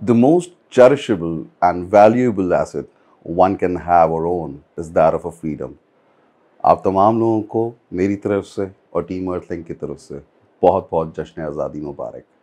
The most cherishable and valuable asset one can have or own is that of a freedom. आप तमाम लोगों को मेरी तरफ से और टीम अर्थलिंग की तरफ से बहुत बहुत जश्न आज़ादी मुबारक